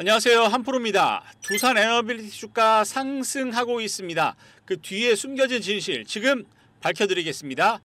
안녕하세요 한프로입니다. 두산 에너빌리티 주가 상승하고 있습니다. 그 뒤에 숨겨진 진실 지금 밝혀드리겠습니다.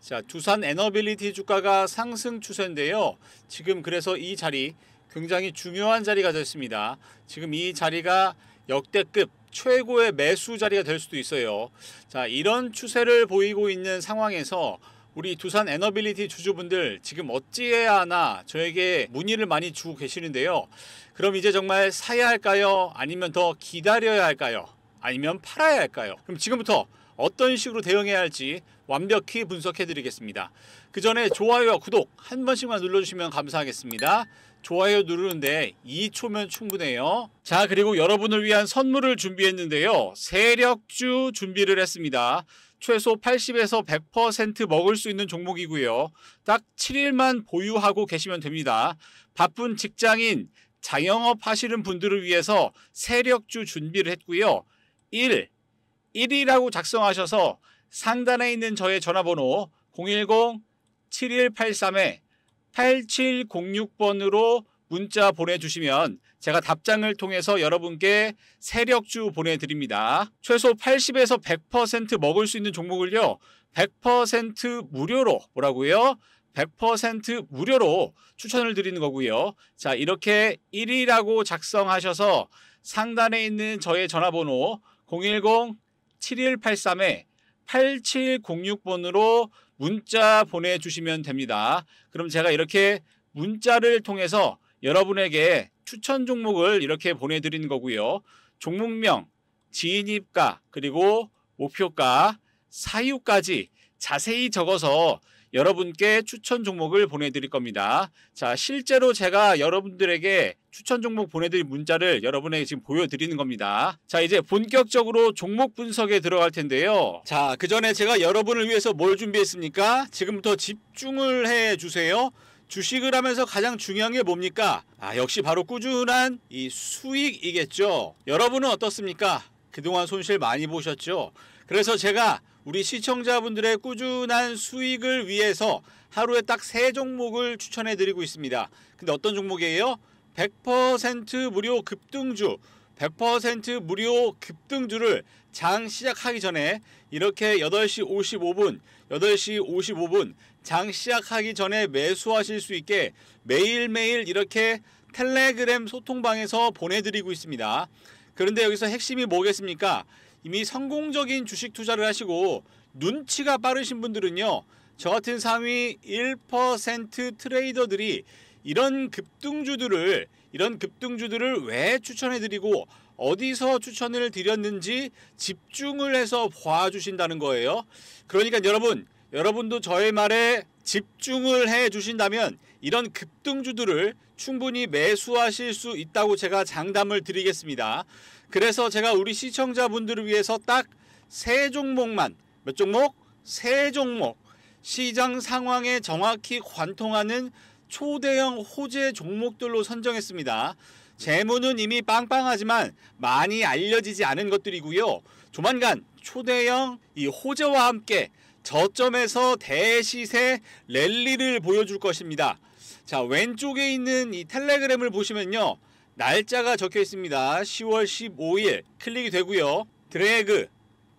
자 두산 에너빌리티 주가가 상승 추세인데요. 지금 그래서 이 자리 굉장히 중요한 자리가 됐습니다. 지금 이 자리가 역대급 최고의 매수 자리가 될 수도 있어요. 자 이런 추세를 보이고 있는 상황에서 우리 두산 에너빌리티 주주분들 지금 어찌해야 하나 저에게 문의를 많이 주고 계시는데요. 그럼 이제 정말 사야 할까요? 아니면 더 기다려야 할까요? 아니면 팔아야 할까요? 그럼 지금부터 어떤 식으로 대응해야 할지 완벽히 분석해 드리겠습니다. 그 전에 좋아요와 구독 한 번씩만 눌러주시면 감사하겠습니다. 좋아요 누르는데 2초면 충분해요. 자, 그리고 여러분을 위한 선물을 준비했는데요. 세력주 준비를 했습니다. 최소 80에서 100% 먹을 수 있는 종목이고요. 딱 7일만 보유하고 계시면 됩니다. 바쁜 직장인, 자영업 하시는 분들을 위해서 세력주 준비를 했고요. 1. 1이라고 작성하셔서 상단에 있는 저의 전화번호 010-7183-8706번으로 문자 보내주시면 제가 답장을 통해서 여러분께 세력주 보내드립니다. 최소 80에서 100% 먹을 수 있는 종목을요. 100% 무료로 뭐라고요? 100% 무료로 추천을 드리는 거고요. 자 이렇게 1위라고 작성하셔서 상단에 있는 저의 전화번호 010-7183-8706번으로 문자 보내주시면 됩니다. 그럼 제가 이렇게 문자를 통해서 여러분에게 추천 종목을 이렇게 보내드린 거고요. 종목명, 진입가 그리고 목표가, 사유까지 자세히 적어서 여러분께 추천 종목을 보내드릴 겁니다. 자, 실제로 제가 여러분들에게 추천 종목 보내드릴 문자를 여러분에게 지금 보여드리는 겁니다. 자, 이제 본격적으로 종목 분석에 들어갈 텐데요. 자, 그 전에 제가 여러분을 위해서 뭘 준비했습니까? 지금부터 집중을 해주세요. 주식을 하면서 가장 중요한 게 뭡니까? 아, 역시 바로 꾸준한 이 수익이겠죠. 여러분은 어떻습니까? 그동안 손실 많이 보셨죠? 그래서 제가 우리 시청자분들의 꾸준한 수익을 위해서 하루에 딱 세 종목을 추천해 드리고 있습니다. 근데 어떤 종목이에요? 100% 무료 급등주 100% 무료 급등주를 장 시작하기 전에 이렇게 8시 55분, 8시 55분 장 시작하기 전에 매수하실 수 있게 매일매일 이렇게 텔레그램 소통방에서 보내드리고 있습니다. 그런데 여기서 핵심이 뭐겠습니까? 이미 성공적인 주식 투자를 하시고 눈치가 빠르신 분들은요. 저 같은 상위 1% 트레이더들이 이런 급등주들을 이런 급등주들을 왜 추천해드리고 어디서 추천을 드렸는지 집중을 해서 봐주신다는 거예요. 그러니까 여러분, 여러분도 저의 말에 집중을 해 주신다면 이런 급등주들을 충분히 매수하실 수 있다고 제가 장담을 드리겠습니다. 그래서 제가 우리 시청자분들을 위해서 딱 세 종목만, 몇 종목? 세 종목. 시장 상황에 정확히 관통하는 초대형 호재 종목들로 선정했습니다. 재무는 이미 빵빵하지만 많이 알려지지 않은 것들이고요. 조만간 초대형 이 호재와 함께 저점에서 대시세 랠리를 보여줄 것입니다. 자, 왼쪽에 있는 이 텔레그램을 보시면요. 날짜가 적혀 있습니다. 10월 15일 클릭이 되고요. 드래그,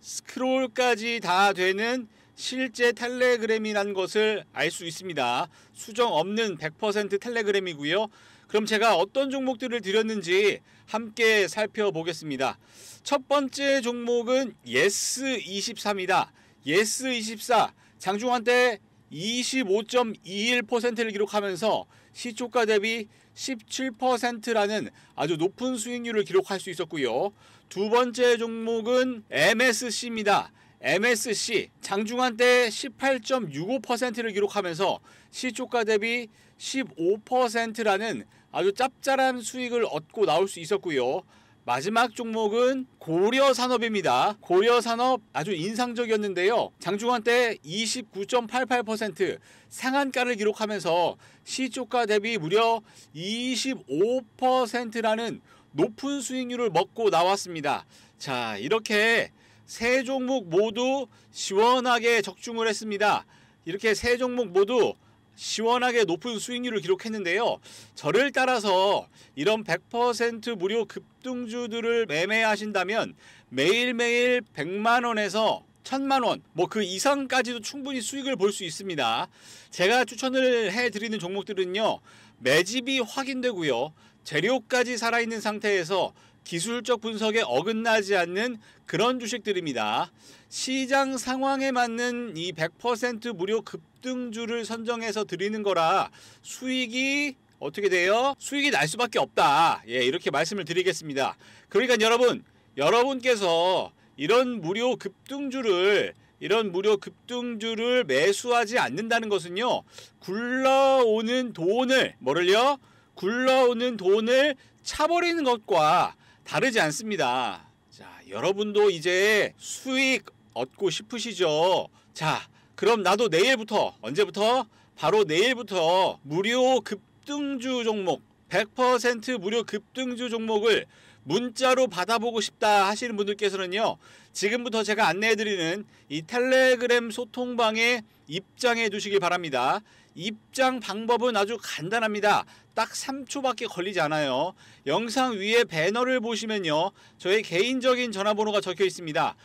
스크롤까지 다 되는 실제 텔레그램이란 것을 알 수 있습니다. 수정 없는 100% 텔레그램이고요. 그럼 제가 어떤 종목들을 드렸는지 함께 살펴보겠습니다. 첫 번째 종목은 예스24입니다. 예스24 장중 한때 25.21%를 기록하면서 시초가 대비 17%라는 아주 높은 수익률을 기록할 수 있었고요. 두 번째 종목은 MSC입니다. MSC 장중한 때 18.65%를 기록하면서 시초가 대비 15%라는 아주 짭짤한 수익을 얻고 나올 수 있었고요. 마지막 종목은 고려산업입니다. 고려산업 아주 인상적이었는데요. 장중한 때 29.88% 상한가를 기록하면서 시초가 대비 무려 25%라는 높은 수익률을 먹고 나왔습니다. 자, 이렇게 세 종목 모두 시원하게 적중을 했습니다. 이렇게 세 종목 모두 시원하게 높은 수익률을 기록했는데요. 저를 따라서 이런 100% 무료 급등주들을 매매하신다면 매일매일 100만원에서 1000만원, 뭐 그 이상까지도 충분히 수익을 볼 수 있습니다. 제가 추천을 해드리는 종목들은요, 매집이 확인되고요, 재료까지 살아있는 상태에서 기술적 분석에 어긋나지 않는 그런 주식들입니다. 시장 상황에 맞는 이 100% 무료 급등주를 선정해서 드리는 거라 수익이 어떻게 돼요? 수익이 날 수밖에 없다. 예, 이렇게 말씀을 드리겠습니다. 그러니까 여러분, 여러분께서 이런 무료 급등주를 이런 무료 급등주를 매수하지 않는다는 것은요. 굴러오는 돈을 뭐를요? 굴러오는 돈을 차버리는 것과 다르지 않습니다. 자, 여러분도 이제 수익 얻고 싶으시죠? 자, 그럼 나도 내일부터, 언제부터? 바로 내일부터 무료 급등주 종목, 100% 무료 급등주 종목을 문자로 받아보고 싶다 하시는 분들께서는요. 지금부터 제가 안내해드리는 이 텔레그램 소통방에 입장해 주시길 바랍니다. 입장 방법은 아주 간단합니다. 딱 3초밖에 걸리지 않아요. 영상 위에 배너를 보시면요. 저의 개인적인 전화번호가 적혀 있습니다.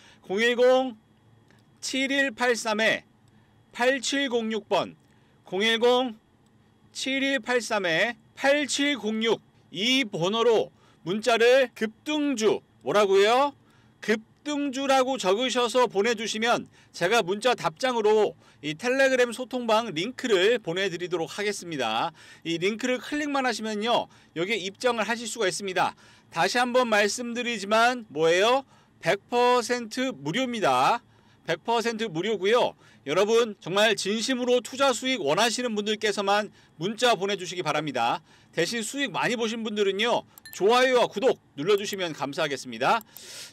010-7183-8706번 010-7183-8706 이 번호로 문자를 급등주 뭐라고요? 해 급등주라고 적으셔서 보내주시면 제가 문자 답장으로 이 텔레그램 소통방 링크를 보내드리도록 하겠습니다. 이 링크를 클릭만 하시면요. 여기에 입장을 하실 수가 있습니다. 다시 한번 말씀드리지만 뭐예요? 100% 무료입니다. 100% 무료고요. 여러분 정말 진심으로 투자 수익 원하시는 분들께서만 문자 보내주시기 바랍니다. 대신 수익 많이 보신 분들은요. 좋아요와 구독 눌러주시면 감사하겠습니다.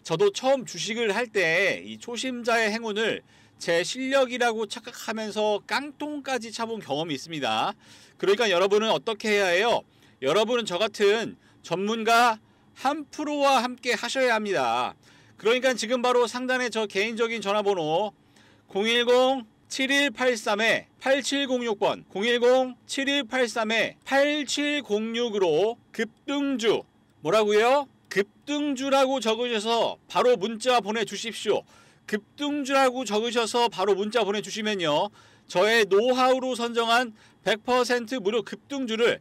저도 처음 주식을 할 때 이 초심자의 행운을 제 실력이라고 착각하면서 깡통까지 차본 경험이 있습니다. 그러니까 여러분은 어떻게 해야 해요? 여러분은 저 같은 전문가 한 프로와 함께 하셔야 합니다. 그러니까 지금 바로 상단에 저 개인적인 전화번호 010 7183-8706번 010-7183-8706으로 급등주 뭐라고요? 급등주라고 적으셔서 바로 문자 보내주십시오. 급등주라고 적으셔서 바로 문자 보내주시면요. 저의 노하우로 선정한 100% 무료 급등주를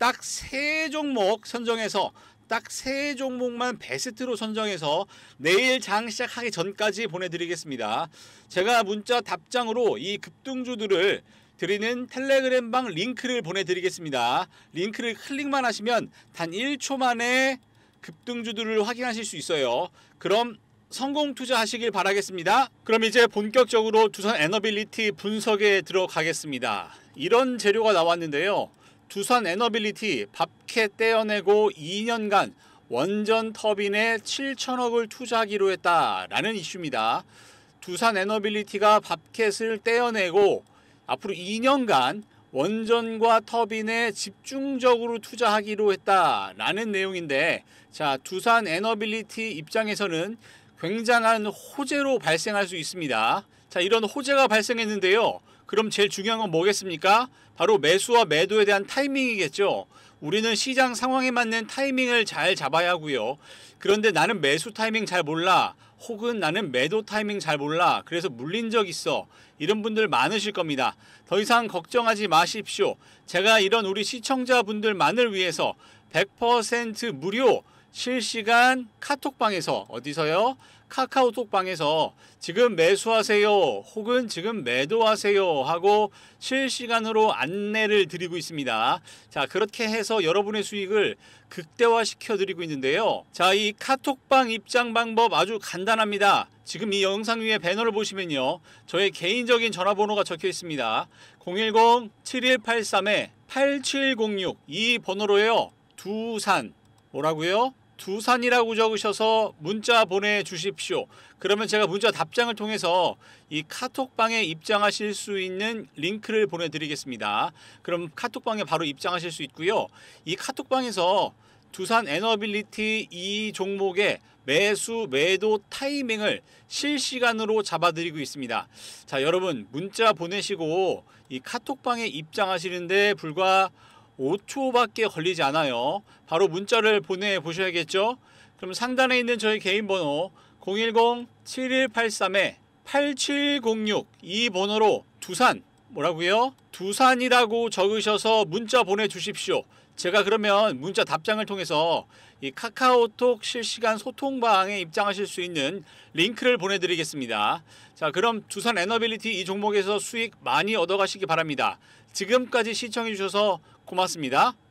딱 세 종목 선정해서 딱세 종목만 베스트로 선정해서 내일 장 시작하기 전까지 보내드리겠습니다. 제가 문자 답장으로 이 급등주들을 드리는 텔레그램방 링크를 보내드리겠습니다. 링크를 클릭만 하시면 단 1초 만에 급등주들을 확인하실 수 있어요. 그럼 성공 투자하시길 바라겠습니다. 그럼 이제 본격적으로 두산 에너빌리티 분석에 들어가겠습니다. 이런 재료가 나왔는데요. 두산 에너빌리티 밥캐 떼어내고 2년간 원전 터빈에 7천억을 투자하기로 했다라는 이슈입니다. 두산 에너빌리티가 밥캣을 떼어내고 앞으로 2년간 원전과 터빈에 집중적으로 투자하기로 했다라는 내용인데 자 두산 에너빌리티 입장에서는 굉장한 호재로 발생할 수 있습니다. 자 이런 호재가 발생했는데요. 그럼 제일 중요한 건 뭐겠습니까? 바로 매수와 매도에 대한 타이밍이겠죠. 우리는 시장 상황에 맞는 타이밍을 잘 잡아야 하고요. 그런데 나는 매수 타이밍 잘 몰라. 혹은 나는 매도 타이밍 잘 몰라. 그래서 물린 적 있어. 이런 분들 많으실 겁니다. 더 이상 걱정하지 마십시오. 제가 이런 우리 시청자분들만을 위해서 100% 무료 실시간 카톡방에서 어디서요? 카카오톡 방에서 지금 매수하세요 혹은 지금 매도하세요 하고 실시간으로 안내를 드리고 있습니다. 자 그렇게 해서 여러분의 수익을 극대화시켜 드리고 있는데요. 자 이 카톡방 입장 방법 아주 간단합니다. 지금 이 영상 위에 배너를 보시면요. 저의 개인적인 전화번호가 적혀 있습니다. 010-7183-8706 이 번호로요. 두산 뭐라고요? 두산이라고 적으셔서 문자 보내주십시오. 그러면 제가 문자 답장을 통해서 이 카톡방에 입장하실 수 있는 링크를 보내드리겠습니다. 그럼 카톡방에 바로 입장하실 수 있고요. 이 카톡방에서 두산 에너빌리티 이 종목의 매수 매도 타이밍을 실시간으로 잡아드리고 있습니다. 자 여러분 문자 보내시고 이 카톡방에 입장하시는데 불과 5초밖에 걸리지 않아요. 바로 문자를 보내보셔야겠죠? 그럼 상단에 있는 저희 개인 번호 010-7183-8706 이 번호로 두산 뭐라고요? 두산이라고 적으셔서 문자 보내주십시오. 제가 그러면 문자 답장을 통해서 이 카카오톡 실시간 소통방에 입장하실 수 있는 링크를 보내드리겠습니다. 자 그럼 두산 에너빌리티 이 종목에서 수익 많이 얻어가시기 바랍니다. 지금까지 시청해주셔서 고맙습니다.